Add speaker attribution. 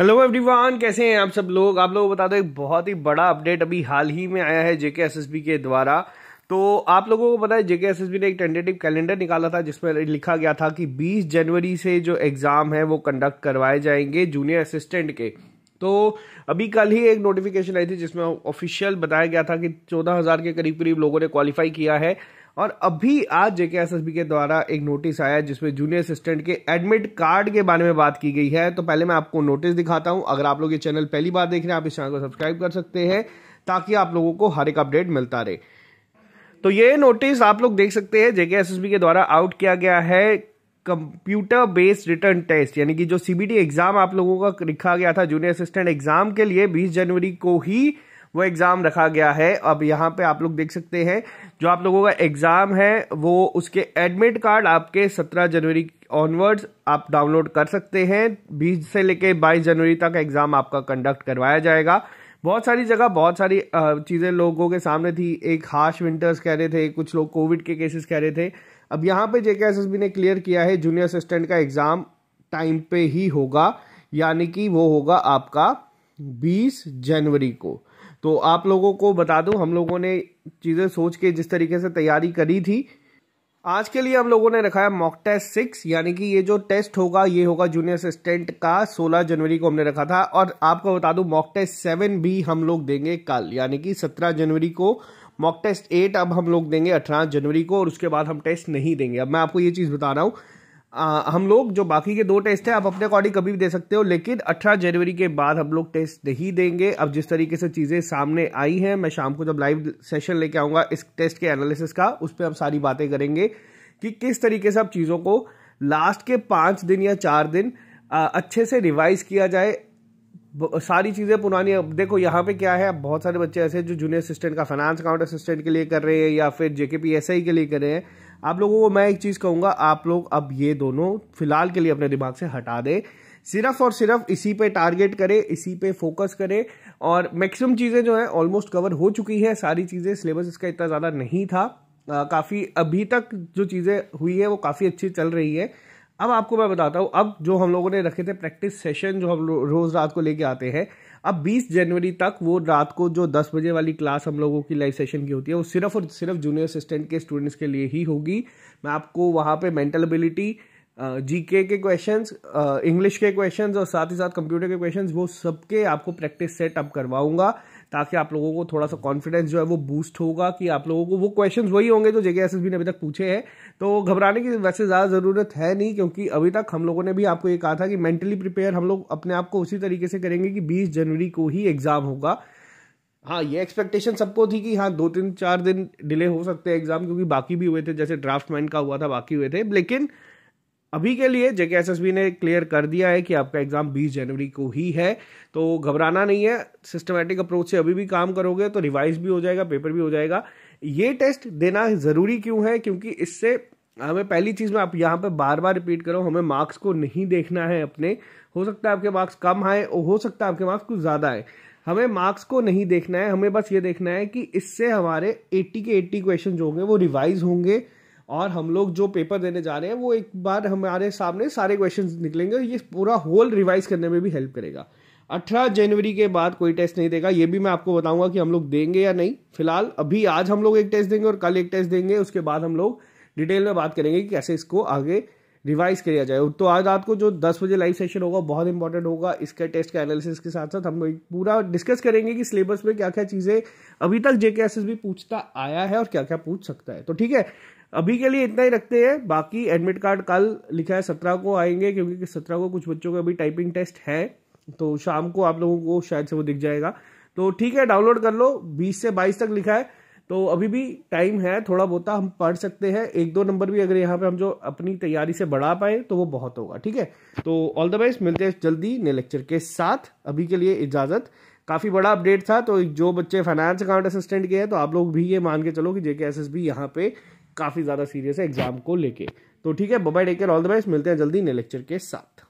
Speaker 1: hello everyone कैसे हैं आप सब लोग आप लोगों को बता दो एक बहुत ही बड़ा अपडेट अभी हाल ही में आया है जेके एसएसबी के द्वारा तो आप लोगों को पता है जेके एसएसबी ने एक टेंटेटिव कैलेंडर निकाला था जिसमें लिखा गया था कि 20 जनवरी से जो एग्ज़ाम है वो कंडक्ट करवाए जाएंगे जूनियर असिस्टेंट के तो अभी कल ही एक नोटिफिकेशन आई थी जिसमें ऑफिशियल बताया गया था कि चौदह के करीब करीब लोगों ने क्वालिफाई किया है और अभी आज जेके एस के द्वारा एक नोटिस आया जिसमें जूनियर असिस्टेंट के एडमिट कार्ड के बारे में बात की गई है तो पहले मैं आपको नोटिस दिखाता हूं अगर आप लोग ये चैनल पहली बार देख रहे हैं आप इस चैनल को सब्सक्राइब कर सकते हैं ताकि आप लोगों को हर एक अपडेट मिलता रहे तो ये नोटिस आप लोग देख सकते हैं जेके एस के द्वारा आउट किया गया है कंप्यूटर बेस्ड रिटर्न टेस्ट यानी कि जो सीबीटी एग्जाम आप लोगों का लिखा गया था जूनियर असिस्टेंट एग्जाम के लिए 20 जनवरी को ही वो एग्ज़ाम रखा गया है अब यहाँ पे आप लोग देख सकते हैं जो आप लोगों का एग्ज़ाम है वो उसके एडमिट कार्ड आपके 17 जनवरी ऑनवर्ड्स आप डाउनलोड कर सकते हैं 20 से लेके 22 जनवरी तक एग्ज़ाम आपका कंडक्ट करवाया जाएगा बहुत सारी जगह बहुत सारी चीज़ें लोगों के सामने थी एक हार्श विंटर्स कह रहे थे कुछ लोग कोविड के केसेस कह रहे थे अब यहाँ पे जेके ने क्लियर किया है जूनियर असिस्टेंट का एग्ज़ाम टाइम पे ही होगा यानी कि वो होगा आपका 20 जनवरी को तो आप लोगों को बता दूं हम लोगों ने चीज़ें सोच के जिस तरीके से तैयारी करी थी आज के लिए हम लोगों ने रखा है मॉक टेस्ट सिक्स यानी कि ये जो टेस्ट होगा ये होगा जूनियर असिस्टेंट का 16 जनवरी को हमने रखा था और आपको बता दूं मॉक टेस्ट सेवन भी हम लोग देंगे कल यानी कि 17 जनवरी को मॉक टेस्ट एट अब हम लोग देंगे 18 जनवरी को और उसके बाद हम टेस्ट नहीं देंगे अब मैं आपको ये चीज़ बता रहा हूँ आ, हम लोग जो बाकी के दो टेस्ट है आप अपने अकॉर्डिंग कभी भी दे सकते हो लेकिन 18 जनवरी के बाद हम लोग टेस्ट नहीं देंगे अब जिस तरीके से चीज़ें सामने आई हैं मैं शाम को जब लाइव सेशन लेके आऊँगा इस टेस्ट के एनालिसिस का उस पर हम सारी बातें करेंगे कि किस तरीके से आप चीज़ों को लास्ट के पाँच दिन या चार दिन आ, अच्छे से रिवाइज किया जाए सारी चीज़ें पुरानी अब देखो यहाँ पे क्या है अब बहुत सारे बच्चे ऐसे जो जूनियर असिस्टेंट का फाइनेंस अकाउंट असिस्टेंट के लिए कर रहे हैं या फिर जेके पी एस आई के लिए कर रहे हैं आप लोगों को मैं एक चीज़ कहूँगा आप लोग अब ये दोनों फिलहाल के लिए अपने दिमाग से हटा दें सिर्फ और सिर्फ इसी पे टारगेट करें इसी पे फोकस करें और मैक्सिमम चीज़ें जो है ऑलमोस्ट कवर हो चुकी है सारी चीज़ें सिलेबस इसका इतना ज़्यादा नहीं था काफ़ी अभी तक जो चीज़ें हुई है वो काफ़ी अच्छी चल रही है अब आपको मैं बताता हूँ अब जो हम लोगों ने रखे थे प्रैक्टिस सेशन जो हम रोज़ रात को लेके आते हैं अब 20 जनवरी तक वो रात को जो 10 बजे वाली क्लास हम लोगों की लाइव सेशन की होती है वो सिर्फ और सिर्फ जूनियर असिस्टेंट के स्टूडेंट्स के लिए ही होगी मैं आपको वहाँ पे मेंटल एबिलिटी जी के के क्वेश्चंस इंग्लिश के क्वेश्चंस और साथ ही साथ कंप्यूटर के क्वेश्चंस वो सबके आपको प्रैक्टिस सेट अप करवाऊंगा ताकि आप लोगों को थोड़ा सा कॉन्फिडेंस जो है वो बूस्ट होगा कि आप लोगों को वो क्वेश्चन वही होंगे जो जेके ने अभी तक पूछे हैं तो घबराने की वैसे ज़्यादा ज़रूरत है नहीं क्योंकि अभी तक हम लोगों ने भी आपको ये कहा था कि मेंटली प्रिपेयर हम लोग अपने आप को उसी तरीके से करेंगे कि बीस जनवरी को ही एग्ज़ाम होगा हाँ ये एक्सपेक्टेशन सबको थी कि हाँ दो तीन चार दिन डिले हो सकते हैं एग्ज़ाम क्योंकि बाकी भी हुए थे जैसे ड्राफ्ट मैन का हुआ था बाकी हुए थे लेकिन अभी के लिए जेके एस ने क्लियर कर दिया है कि आपका एग्ज़ाम 20 जनवरी को ही है तो घबराना नहीं है सिस्टमेटिक अप्रोच से अभी भी काम करोगे तो रिवाइज भी हो जाएगा पेपर भी हो जाएगा ये टेस्ट देना ज़रूरी क्यों है क्योंकि इससे हमें पहली चीज़ में आप यहाँ पर बार बार रिपीट करो हमें मार्क्स को नहीं देखना है अपने हो सकता है आपके मार्क्स कम आए और हो सकता है आपके मार्क्स कुछ ज़्यादा आए हमें मार्क्स को नहीं देखना है हमें बस ये देखना है कि इससे हमारे 80 के 80 क्वेश्चन जो होंगे वो रिवाइज होंगे और हम लोग जो पेपर देने जा रहे हैं वो एक बार हमारे सामने सारे क्वेश्चन निकलेंगे ये पूरा होल रिवाइज करने में भी हेल्प करेगा अठारह जनवरी के बाद कोई टेस्ट नहीं देगा ये भी मैं आपको बताऊंगा कि हम लोग देंगे या नहीं फिलहाल अभी आज हम लोग एक टेस्ट देंगे और कल एक टेस्ट देंगे उसके बाद हम लोग डिटेल में बात करेंगे कि कैसे इसको आगे रिवाइज किया जाए तो आज रात को जो दस बजे लाइव सेशन होगा बहुत इंपॉर्टेंट होगा इसके टेस्ट का एनालिसिस के साथ साथ हम लोग पूरा डिस्कस करेंगे कि सिलेबस में क्या क्या चीज़ें अभी तक जेके पूछता आया है और क्या क्या पूछ सकता है तो ठीक है अभी के लिए इतना ही रखते हैं बाकी एडमिट कार्ड कल लिखा है सत्रह को आएंगे क्योंकि सत्रह को कुछ बच्चों का अभी टाइपिंग टेस्ट है तो शाम को आप लोगों को शायद से वो दिख जाएगा तो ठीक है डाउनलोड कर लो बीस से बाईस तक लिखा है तो अभी भी टाइम है थोड़ा बहुत हम पढ़ सकते हैं एक दो नंबर भी अगर यहाँ पे हम जो अपनी तैयारी से बढ़ा पाए तो वो बहुत होगा ठीक है तो ऑल द बेस्ट मिलते हैं जल्दी नए लेक्चर के साथ अभी के लिए इजाज़त काफ़ी बड़ा अपडेट था तो जो बच्चे फाइनेंस अकाउंट असिस्टेंट के हैं तो आप लोग भी ये मान के चलो कि जेके एस एस बी यहाँ पे काफ़ी ज़्यादा सीरियस है एग्जाम को लेके तो ठीक है bye bye take care all the best मिलते हैं जल्दी नए लेक्चर के साथ